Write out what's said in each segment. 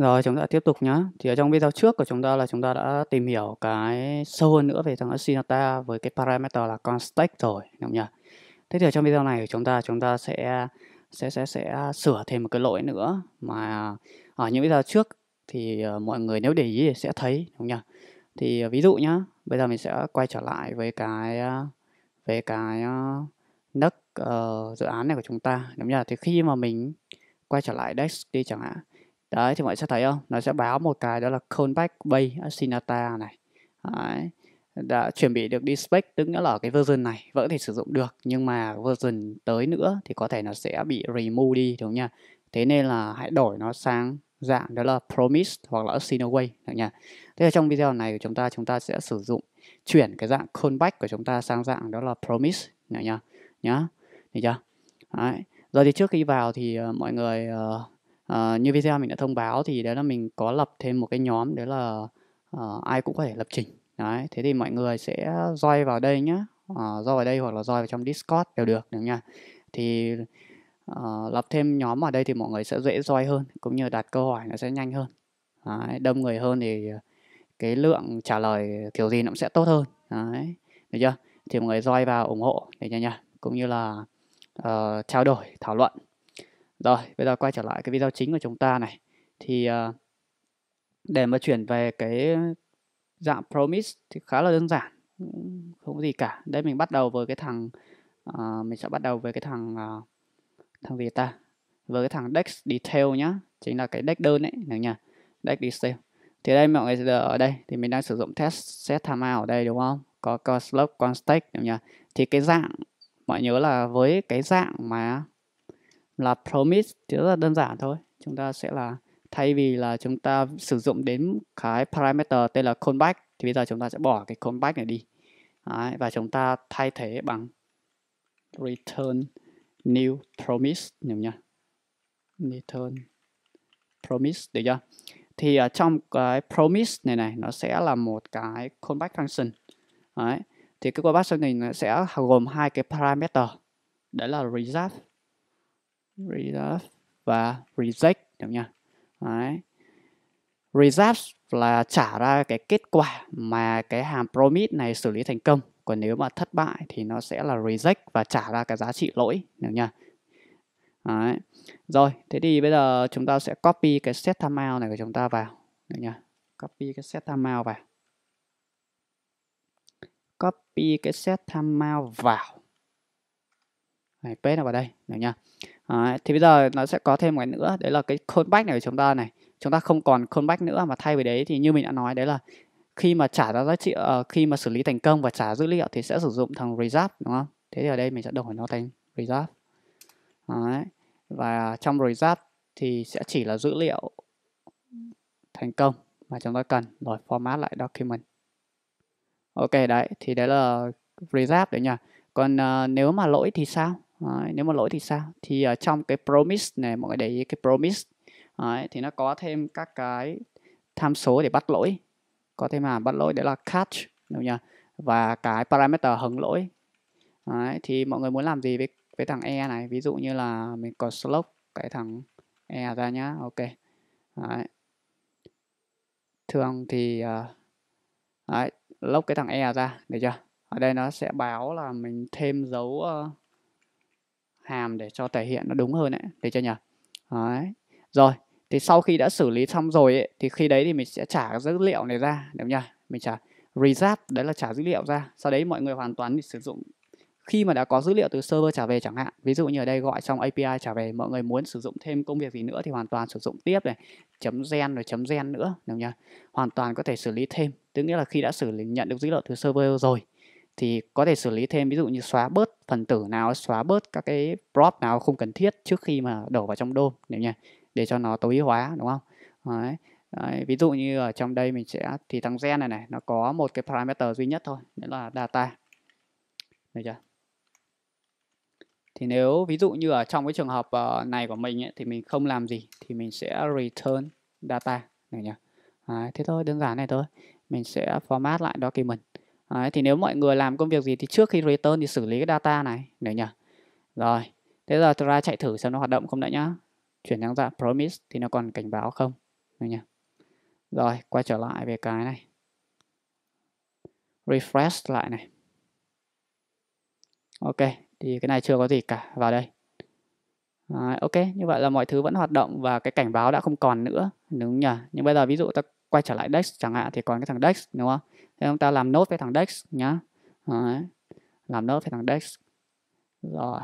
Rồi chúng ta tiếp tục nhé. Thì ở trong video trước của chúng ta là chúng ta đã tìm hiểu cái sâu hơn nữa về thằng Asinata với cái parameter là constant rồi, đúng nhỉ? Thế thì ở trong video này của chúng ta chúng ta sẽ sẽ sẽ sẽ sửa thêm một cái lỗi nữa mà ở những video trước thì ờ, mọi người nếu để ý thì sẽ thấy đúng nhỉ? Thì ờ, ví dụ nhá, bây giờ mình sẽ quay trở lại với cái ờ, về cái nấc uh, dự án này của chúng ta đúng nhỉ? Thì khi mà mình quay trở lại Dex đi chẳng hạn đấy thì mọi người sẽ thấy không nó sẽ báo một cái đó là callback bay Asinata này đấy đã chuẩn bị được đi spec tức nghĩa là cái version này vẫn thể sử dụng được nhưng mà version tới nữa thì có thể nó sẽ bị remove đi đúng không nha thế nên là hãy đổi nó sang dạng đó là promise hoặc là assign được nha thế là trong video này của chúng ta chúng ta sẽ sử dụng chuyển cái dạng callback của chúng ta sang dạng đó là promise được nha nhá được chưa Đấy. giờ thì trước khi vào thì ờ, mọi người uh, Ờ, như video mình đã thông báo thì đấy là mình có lập thêm một cái nhóm đấy là ờ, ai cũng có thể lập trình. Đấy, thế thì mọi người sẽ join vào đây nhá. Ờ, join vào đây hoặc là join vào trong Discord đều được được nha. Thì ờ, lập thêm nhóm ở đây thì mọi người sẽ dễ join hơn cũng như đặt câu hỏi nó sẽ nhanh hơn. Đấy, đông người hơn thì cái lượng trả lời kiểu gì nó cũng sẽ tốt hơn. Đấy, được chưa? Thì mọi người join vào ủng hộ để nha nha, cũng như là ờ, trao đổi, thảo luận rồi, bây giờ quay trở lại cái video chính của chúng ta này. Thì uh, để mà chuyển về cái dạng promise thì khá là đơn giản, không có gì cả. Đây mình bắt đầu với cái thằng uh, mình sẽ bắt đầu với cái thằng uh, thằng gì ta? Với cái thằng dex detail nhá, chính là cái dex đơn ấy, được nhỉ? Dex detail. Thì đây mọi người ở đây thì mình đang sử dụng test set timeout ở đây đúng không? Có có slug, con stake đúng nhỉ? Thì cái dạng mọi nhớ là với cái dạng mà là promise thì rất là đơn giản thôi chúng ta sẽ là thay vì là chúng ta sử dụng đến cái parameter tên là callback thì bây giờ chúng ta sẽ bỏ cái callback này đi Đấy, và chúng ta thay thế bằng return new promise nhầm nhá return promise được chưa thì ở trong cái promise này này nó sẽ là một cái callback function Đấy. thì cái callback function này nó sẽ gồm hai cái parameter đấy là reserve reserve và reject được nha Đấy. reserve là trả ra cái kết quả mà cái hàm promise này xử lý thành công còn nếu mà thất bại thì nó sẽ là reject và trả ra cái giá trị lỗi được nha Đấy. rồi thế thì bây giờ chúng ta sẽ copy cái set timeout này của chúng ta vào được nha copy cái set timeout vào copy cái set timeout vào này paste nó vào đây được nha Đấy, thì bây giờ nó sẽ có thêm một cái nữa đấy là cái callback này của chúng ta này chúng ta không còn callback nữa mà thay vì đấy thì như mình đã nói đấy là khi mà trả ra giá trị uh, khi mà xử lý thành công và trả dữ liệu thì sẽ sử dụng thằng reserve đúng không thế thì ở đây mình sẽ đổi nó thành reserve đấy. và trong reserve thì sẽ chỉ là dữ liệu thành công mà chúng ta cần rồi format lại document ok đấy thì đấy là reserve đấy nhỉ còn uh, nếu mà lỗi thì sao Đấy, nếu mà lỗi thì sao thì ở ờ, trong cái promise này mọi người để ý cái promise Đấy, thì nó có thêm các cái tham số để bắt lỗi có thêm hàm bắt lỗi đấy là catch đúng nhỉ và cái parameter hứng lỗi Đấy, thì mọi người muốn làm gì với với thằng e này ví dụ như là mình có slug cái thằng e ra nhá ok đấy. thường thì uh, đấy, lốc cái thằng e ra được chưa ở đây nó sẽ báo là mình thêm dấu uh, hàm để cho thể hiện nó đúng hơn đấy được chưa nhỉ đấy rồi thì sau khi đã xử lý xong rồi ấy, thì khi đấy thì mình sẽ trả dữ liệu này ra được nhỉ mình trả reset đấy là trả dữ liệu ra sau đấy mọi người hoàn toàn thì sử dụng khi mà đã có dữ liệu từ server trả về chẳng hạn ví dụ như ở đây gọi xong API trả về mọi người muốn sử dụng thêm công việc gì nữa thì hoàn toàn sử dụng tiếp này chấm gen rồi chấm gen nữa được nhỉ hoàn toàn có thể xử lý thêm tức nghĩa là khi đã xử lý nhận được dữ liệu từ server rồi thì có thể xử lý thêm ví dụ như xóa bớt phần tử nào xóa bớt các cái prop nào không cần thiết trước khi mà đổ vào trong DOM nếu nhỉ để cho nó tối hóa đúng không Đấy. Đấy, ví dụ như ở trong đây mình sẽ thì thằng gen này này nó có một cái parameter duy nhất thôi đó là data được chưa thì nếu ví dụ như ở trong cái trường hợp ờ, này của mình ấy, thì mình không làm gì thì mình sẽ return data này nhỉ Đấy, thế thôi đơn giản này thôi mình sẽ format lại document Đấy, thì nếu mọi người làm công việc gì thì trước khi return thì xử lý cái data này được nhỉ? Rồi, thế giờ ra chạy thử xem nó hoạt động không đã nhá. Chuyển sang dạng promise thì nó còn cảnh báo không? Được nhỉ? Rồi, quay trở lại về cái này. Refresh lại này. Ok, thì cái này chưa có gì cả vào đây. Đấy, ok, như vậy là mọi thứ vẫn hoạt động và cái cảnh báo đã không còn nữa, đúng nhỉ? Nhưng bây giờ ví dụ ta quay trở lại Dex chẳng hạn thì còn cái thằng Dex đúng không? Thế chúng ta làm nốt với thằng Dex nhá. Đấy. Làm nốt với thằng Dex. Rồi.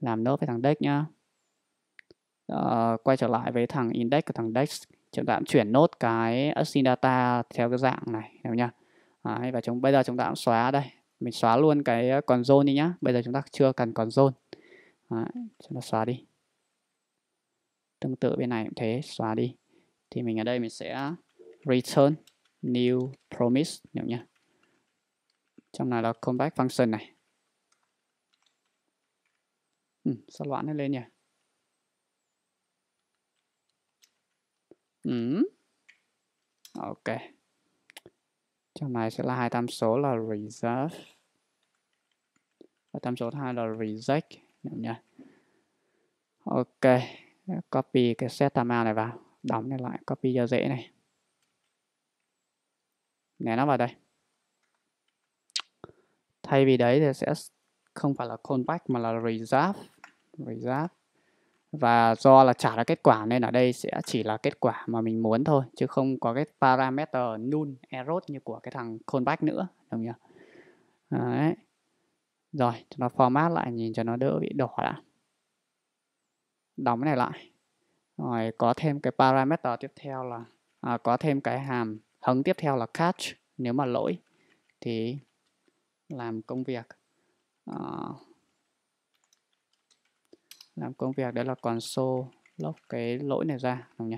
Làm nốt với thằng Dex nhá. Ờ, quay trở lại với thằng index của thằng Dex. Chúng ta cũng chuyển nốt cái async data theo cái dạng này. Hiểu nhá. Đấy, và chúng bây giờ chúng ta cũng xóa đây. Mình xóa luôn cái còn zone đi nhá. Bây giờ chúng ta chưa cần còn zone. Đấy, chúng ta xóa đi. Tương tự bên này cũng thế, xóa đi. Thì mình ở đây mình sẽ return new promise nhậu nha trong này là comeback function này ừ, sao loạn nó lên nhỉ ừ. ok trong này sẽ là hai tham số là reserve và tham số hai là reject nhậu nha ok copy cái set amount này vào đóng này lại copy cho dễ này nè nó vào đây thay vì đấy thì sẽ không phải là callback mà là reserve reserve và do là trả ra kết quả nên ở đây sẽ chỉ là kết quả mà mình muốn thôi chứ không có cái parameter null error như của cái thằng callback nữa đồng nhỉ đấy rồi cho nó format lại nhìn cho nó đỡ bị đỏ đã đóng cái này lại rồi có thêm cái parameter tiếp theo là à, có thêm cái hàm Hứng tiếp theo là catch nếu mà lỗi thì làm công việc uh, làm công việc đấy là console log cái lỗi này ra không nhỉ?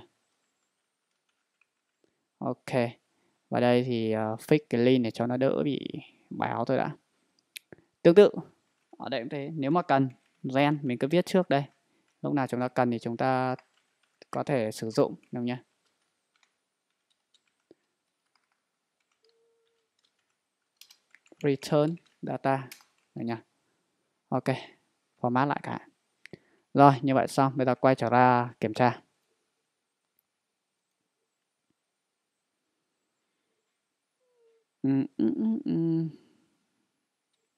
Ok. Và đây thì uh, fix cái link để cho nó đỡ bị báo thôi đã. Tương tự ở đây cũng thế, nếu mà cần gen mình cứ viết trước đây. Lúc nào chúng ta cần thì chúng ta có thể sử dụng đúng không nhỉ? return data này nha ok format lại cả rồi như vậy xong bây giờ quay trở ra kiểm tra ừ, ừ, ừ, ừ.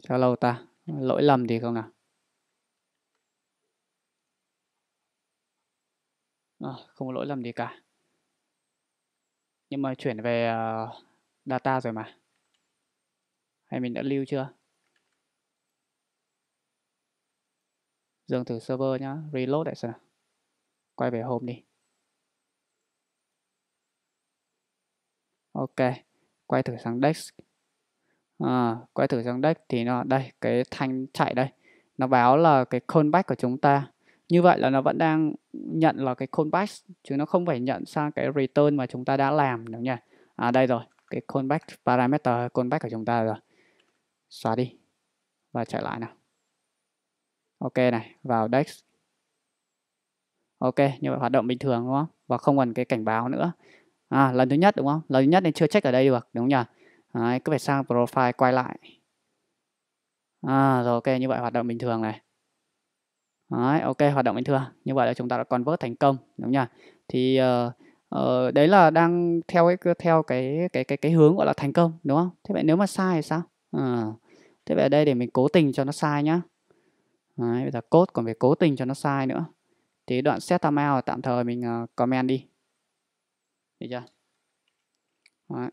sao lâu ta lỗi lầm gì không nào à, không có lỗi lầm gì cả nhưng mà chuyển về uh, data rồi mà hay mình đã lưu chưa Dừng thử server nhá reload lại xem nào quay về home đi ok quay thử sang dex à, quay thử sang dex thì nó đây cái thanh chạy đây nó báo là cái callback của chúng ta như vậy là nó vẫn đang nhận là cái callback chứ nó không phải nhận sang cái return mà chúng ta đã làm đúng nhỉ à đây rồi cái callback parameter callback của chúng ta rồi xóa đi và chạy lại nào ok này vào dex ok như vậy hoạt động bình thường đúng không và không cần cái cảnh báo nữa à, lần thứ nhất đúng không lần thứ nhất nên chưa check ở đây được đúng không nhỉ Đấy, cứ phải sang profile quay lại à, rồi ok như vậy hoạt động bình thường này Đấy, ok hoạt động bình thường như vậy là chúng ta đã convert thành công đúng nhỉ thì uh, uh, đấy là đang theo cái theo cái cái cái cái hướng gọi là thành công đúng không thế vậy nếu mà sai thì sao uh thế vậy ở đây để mình cố tình cho nó sai nhá Đấy, bây giờ code còn phải cố tình cho nó sai nữa thì đoạn set timeout tạm thời mình uh, comment đi được chưa Đấy.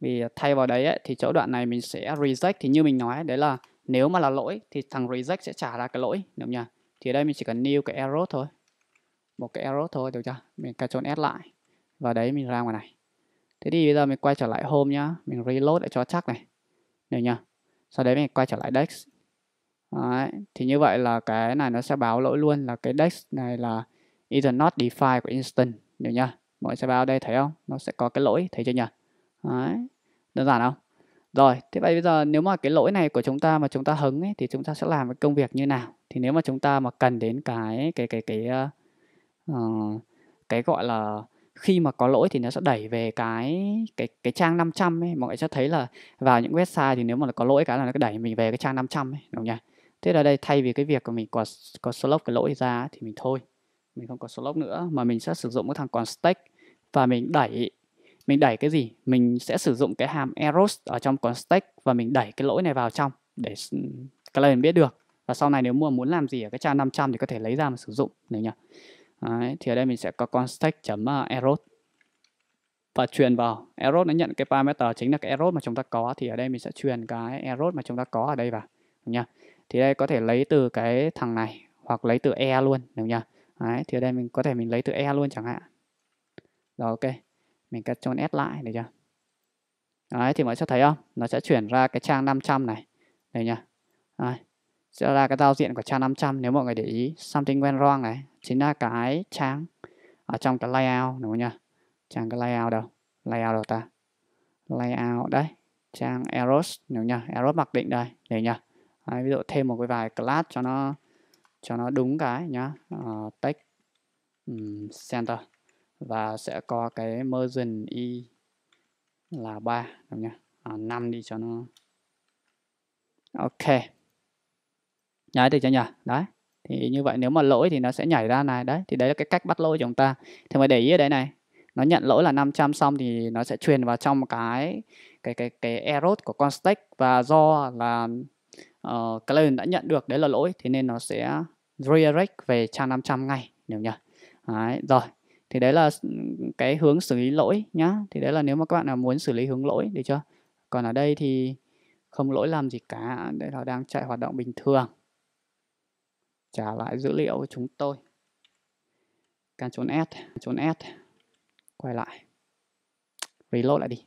vì thay vào đấy ấy, thì chỗ đoạn này mình sẽ reject thì như mình nói đấy là nếu mà là lỗi thì thằng reject sẽ trả ra cái lỗi được nhỉ thì ở đây mình chỉ cần new cái error thôi một cái error thôi được chưa mình Ctrl S lại và đấy mình ra ngoài này thế thì bây giờ mình quay trở lại home nhá mình reload lại cho chắc này được nhỉ? Sau đấy mình quay trở lại dex. Đấy. Thì như vậy là cái này nó sẽ báo lỗi luôn là cái dex này là either not defined của instance. Được nhỉ? Mọi người sẽ báo đây thấy không? Nó sẽ có cái lỗi, thấy chưa nhỉ? Đấy. Đơn giản không? Rồi, thế vậy bây giờ nếu mà cái lỗi này của chúng ta mà chúng ta hứng ấy, thì chúng ta sẽ làm cái công việc như nào? Thì nếu mà chúng ta mà cần đến cái cái cái cái uh, cái gọi là khi mà có lỗi thì nó sẽ đẩy về cái cái cái trang 500 ấy mọi người sẽ thấy là vào những website thì nếu mà có lỗi cái là nó đẩy mình về cái trang 500 ấy đúng không nhỉ thế là đây thay vì cái việc của mình có có slop cái lỗi ra thì mình thôi mình không có slop nữa mà mình sẽ sử dụng cái thằng còn stack và mình đẩy mình đẩy cái gì mình sẽ sử dụng cái hàm eros ở trong còn stack và mình đẩy cái lỗi này vào trong để client biết được và sau này nếu mà muốn làm gì ở cái trang 500 thì có thể lấy ra mà sử dụng được nhỉ Đấy, thì ở đây mình sẽ có con à, error và truyền vào error nó nhận cái parameter chính là cái error mà chúng ta có thì ở đây mình sẽ truyền cái error mà chúng ta có ở đây vào được nha thì đây có thể lấy từ cái thằng này hoặc lấy từ e luôn được nha Đấy, thì ở đây mình có thể mình lấy từ e luôn chẳng hạn rồi ok mình control s lại được chưa Đấy, thì mọi sẽ thấy không nó sẽ chuyển ra cái trang 500 này đây nha Đấy. sẽ ra cái giao diện của trang 500 nếu mọi người để ý something went wrong này chính là cái trang ở trong cái layout đúng không nhỉ trang cái layout đâu layout đâu ta layout đấy trang eros đúng không nhỉ eros mặc định đây để nhỉ đấy, ví dụ thêm một cái vài class cho nó cho nó đúng cái nhá uh, text um, center và sẽ có cái margin y là 3 đúng nhá à, 5 đi cho nó ok đấy được chưa nhỉ đấy thì như vậy nếu mà lỗi thì nó sẽ nhảy ra này đấy thì đấy là cái cách bắt lỗi của chúng ta thì mà để ý ở đây này nó nhận lỗi là 500 xong thì nó sẽ truyền vào trong cái cái cái cái error của con stack và do là uh, client đã nhận được đấy là lỗi thì nên nó sẽ redirect về trang 500 ngay hiểu nhỉ đấy, rồi thì đấy là cái hướng xử lý lỗi nhá thì đấy là nếu mà các bạn nào muốn xử lý hướng lỗi được chưa còn ở đây thì không lỗi làm gì cả đây nó đang chạy hoạt động bình thường trả lại dữ liệu của chúng tôi can chốn S chốn S quay lại reload lại đi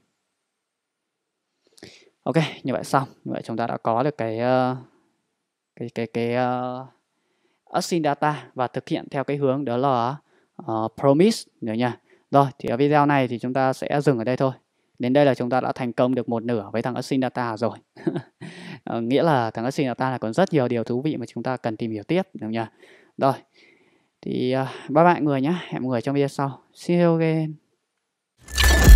Ok như vậy xong như vậy chúng ta đã có được cái ờ, cái cái cái uh, async data và thực hiện theo cái hướng đó là uh, promise nữa nha rồi thì ở video này thì chúng ta sẽ dừng ở đây thôi đến đây là chúng ta đã thành công được một nửa với thằng async data rồi Ờ, nghĩa là thằng Galaxy ta là còn rất nhiều điều thú vị mà chúng ta cần tìm hiểu tiếp đúng nhỉ rồi thì uh, bye bye người nhé hẹn mọi người trong video sau see you again